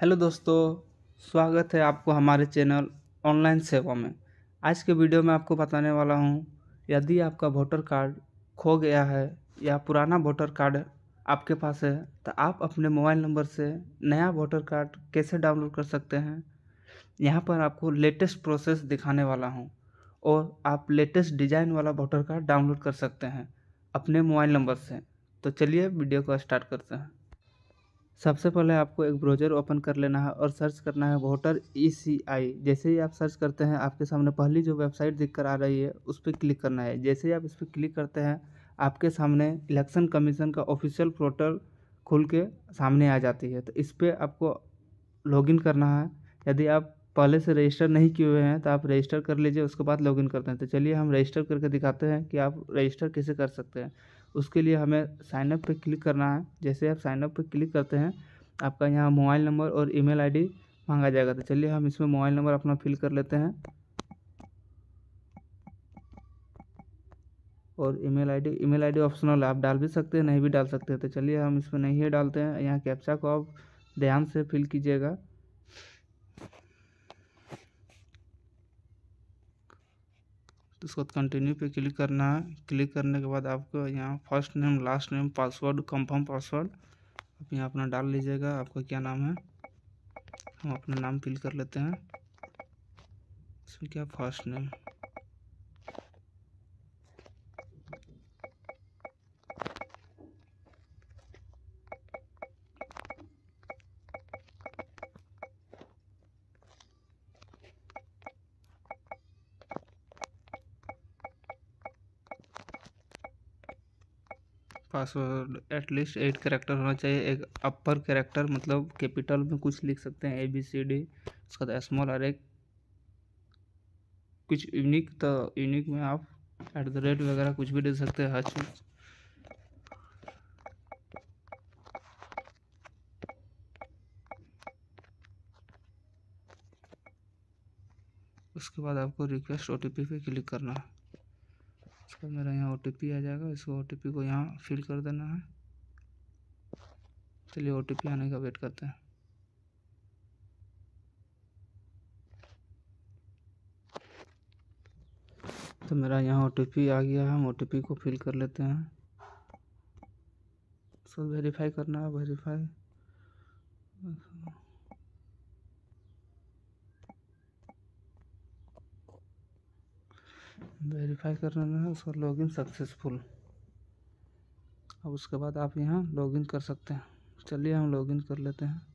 hello दोस्तों स्वागत है आपको हमारे चैनल ऑनलाइन सेवा में आज के वीडियो में आपको बताने वाला हूँ यदि आपका वोटर कार्ड खो गया है या पुराना वोटर कार्ड आपके पास है तो आप अपने मोबाइल नंबर से नया वोटर कार्ड कैसे डाउनलोड कर सकते हैं यहाँ पर आपको लेटेस्ट प्रोसेस दिखाने वाला हूँ और आप लेटेस्ट डिज़ाइन वाला वोटर कार्ड डाउनलोड कर सकते हैं अपने मोबाइल नंबर से तो चलिए वीडियो को स्टार्ट करते हैं सबसे पहले आपको एक ब्राउज़र ओपन कर लेना है और सर्च करना है वोटर ई सी आई जैसे ही आप सर्च करते हैं आपके सामने पहली जो वेबसाइट दिख कर आ रही है उस पर क्लिक करना है जैसे ही आप इस पर क्लिक करते हैं आपके सामने इलेक्शन कमीशन का ऑफिशियल पोर्टल खुल के सामने आ जाती है तो इस पर आपको लॉगिन करना है यदि आप पहले से रजिस्टर नहीं किए हुए हैं तो आप रजिस्टर कर लीजिए उसके बाद लॉगिन करते हैं तो चलिए हम रजिस्टर करके दिखाते हैं कि आप रजिस्टर कैसे कर सकते हैं उसके लिए हमें साइनअप पर क्लिक करना है जैसे आप साइनअप पर क्लिक करते हैं आपका यहाँ मोबाइल नंबर और ई मेल मांगा जाएगा तो चलिए हम इसमें मोबाइल नंबर अपना फिल कर लेते हैं और email ID email ID optional आप डाल भी सकते हैं नहीं भी डाल सकते हैं तो चलिए हम इसमें नहीं है डालते हैं यहाँ कैप्चा को आप ध्यान से फिल कीजिएगा उसके बाद कंटिन्यू पे क्लिक करना है क्लिक करने के बाद आपको यहाँ first name last name password confirm password आप यहाँ अपना डाल लीजिएगा आपका क्या नाम है हम अपना नाम फिल कर लेते हैं इसमें क्या first name password at least eight character होना चाहिए एक अपर करेक्टर मतलब कैपिटल में कुछ लिख सकते हैं ए बी सी डी उसके बाद स्मॉल और एक कुछ यूनिक तो यूनिक में आप एट द रेट वगैरह कुछ भी दे सकते हैं हर चीज़ उसके बाद आपको रिक्वेस्ट ओ पे क्लिक करना है तो मेरा यहाँ ओ आ जाएगा इसको ओ को यहाँ फिल कर देना है चलिए ओ आने का वेट करते हैं तो मेरा यहाँ ओ आ गया है हम ओ को फिल कर लेते हैं इसको वेरीफाई करना है वेरीफाई वेरीफाई कर लेना है उसका लॉगिन सक्सेसफुल अब उसके बाद आप यहाँ लॉगिन कर सकते हैं चलिए हम लॉगिन कर लेते हैं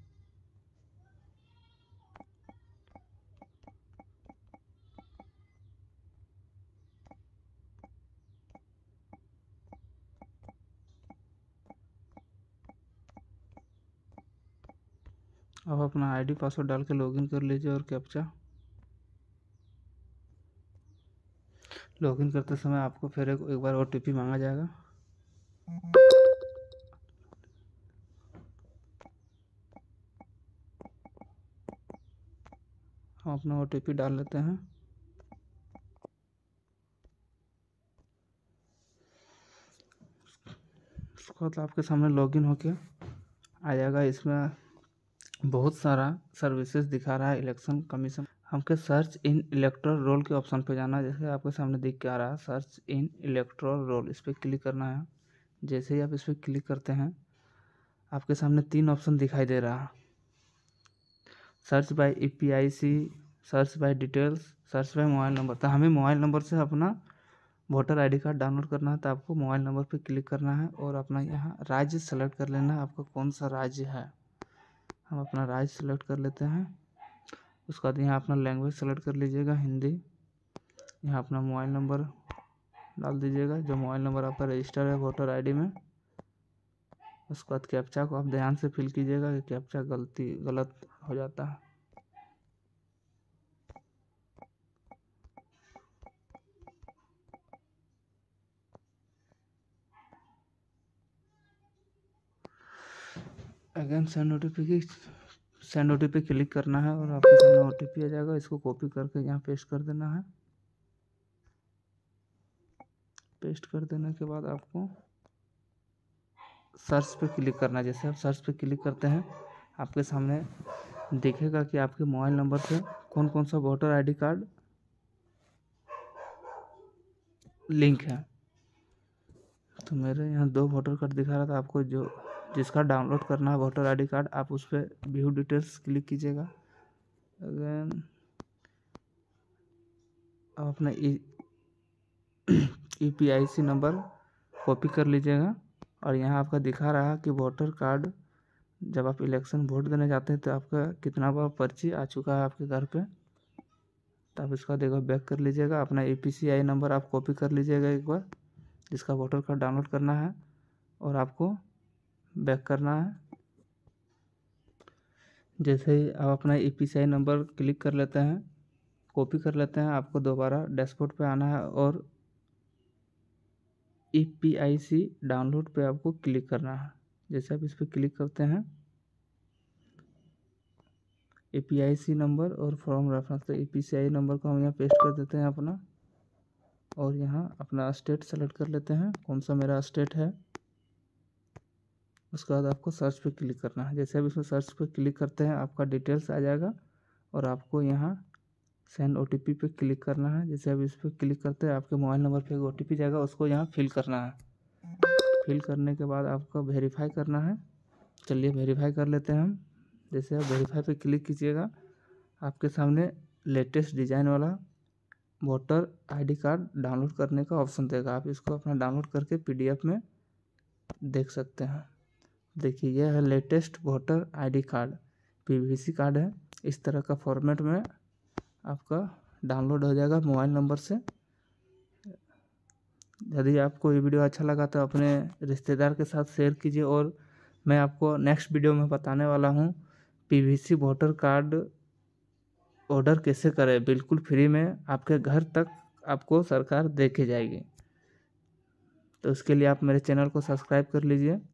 अब अपना आईडी पासवर्ड डाल के लॉगिन कर लीजिए और कैप्चा लॉगिन करते समय आपको फिर एक, एक बार ओ मांगा जाएगा हम अपना ओ डाल लेते हैं उसके बाद आपके सामने लॉगिन होके आ जाएगा इसमें बहुत सारा सर्विसेज दिखा रहा है इलेक्शन कमीशन हमके सर्च इन इलेक्ट्रोल रोल के ऑप्शन पे जाना है जैसे आपके सामने दिख के आ रहा है सर्च इन इलेक्ट्रोल रोल इस पर क्लिक करना है जैसे ही आप इस पर क्लिक करते हैं आपके सामने तीन ऑप्शन दिखाई दे रहा search by E P I C search by details search by mobile number तो हमें मोबाइल नंबर से अपना वोटर आईडी कार्ड डाउनलोड करना है तो आपको मोबाइल नंबर पर क्लिक करना है और अपना यहाँ राज्य सेलेक्ट कर लेना है आपका कौन सा राज्य है हम अपना राज्य सेलेक्ट कर लेते हैं उसके बाद यहाँ अपना लैंग्वेज सेलेक्ट कर लीजिएगा हिंदी यहाँ अपना मोबाइल नंबर डाल दीजिएगा जो मोबाइल नंबर आपका रजिस्टर है वोटर आईडी में उसके बाद कैप्चा को आप ध्यान से फिल कीजिएगा कि कैप्चा गलती गलत हो जाता है अगेन send नोटिफिकेशन सेंड ओ पे क्लिक करना है और आपके सामने ओ आ जाएगा इसको कॉपी करके यहाँ पेस्ट कर देना है पेस्ट कर देने के बाद आपको सर्च पे क्लिक करना है जैसे आप सर्च पे क्लिक करते हैं आपके सामने देखेगा कि आपके मोबाइल नंबर से कौन कौन सा वोटर आईडी कार्ड लिंक है तो मेरे यहाँ दो वोटर कार्ड दिखा रहा था आपको जो जिसका डाउनलोड करना है वोटर आईडी कार्ड आप उस पर व्यू डिटेल्स क्लिक कीजिएगा अगेन आप अपना E P I C number copy कर लीजिएगा और यहाँ आपका दिखा रहा है कि वोटर कार्ड जब आप इलेक्शन वोट देने जाते हैं तो आपका कितना बार पर्ची आ चुका है आपके घर पे तो आप इसका देखो बैक कर लीजिएगा अपना A P C I number आप कॉपी कर लीजिएगा एक बार जिसका वोटर कार्ड डाउनलोड करना है और आपको बैक करना है जैसे ही आप अपना E P I number click कर लेते हैं कॉपी कर लेते हैं आपको दोबारा डैशबोर्ड पे आना है और ई पी आई सी डाउनलोड पे आपको क्लिक करना है जैसे आप इस पर क्लिक करते हैं A P I C number और फॉर्म रेफरेंस तो A P C I number को हम यहाँ पेस्ट कर देते हैं अपना और यहाँ अपना स्टेट सेलेक्ट कर लेते हैं कौन सा मेरा स्टेट है उसके बाद आपको सर्च पे क्लिक करना है जैसे आप इसमें सर्च पे क्लिक करते हैं आपका डिटेल्स आ जाएगा और आपको यहाँ सेंड ओ पे क्लिक करना है जैसे आप इस पर क्लिक करते हैं आपके मोबाइल नंबर पे एक ओ जाएगा उसको यहाँ फिल करना है फिल करने के बाद आपका वेरीफाई करना है चलिए वेरीफाई कर लेते हैं हम जैसे आप वेरीफाई पर क्लिक कीजिएगा आपके सामने लेटेस्ट डिज़ाइन वाला वोटर आईडी कार्ड डाउनलोड करने का ऑप्शन देगा आप इसको अपना डाउनलोड करके पीडीएफ में देख सकते हैं देखिए यह है latest voter ID card PVC card है इस तरह का फॉर्मेट में आपका डाउनलोड हो जाएगा मोबाइल नंबर से यदि आपको ये वीडियो अच्छा लगा तो अपने रिश्तेदार के साथ शेयर कीजिए और मैं आपको नेक्स्ट वीडियो में बताने वाला हूँ पीवीसी वोटर कार्ड ऑर्डर कैसे करें बिल्कुल फ्री में आपके घर तक आपको सरकार दे के जाएगी तो उसके लिए आप मेरे चैनल को सब्सक्राइब कर लीजिए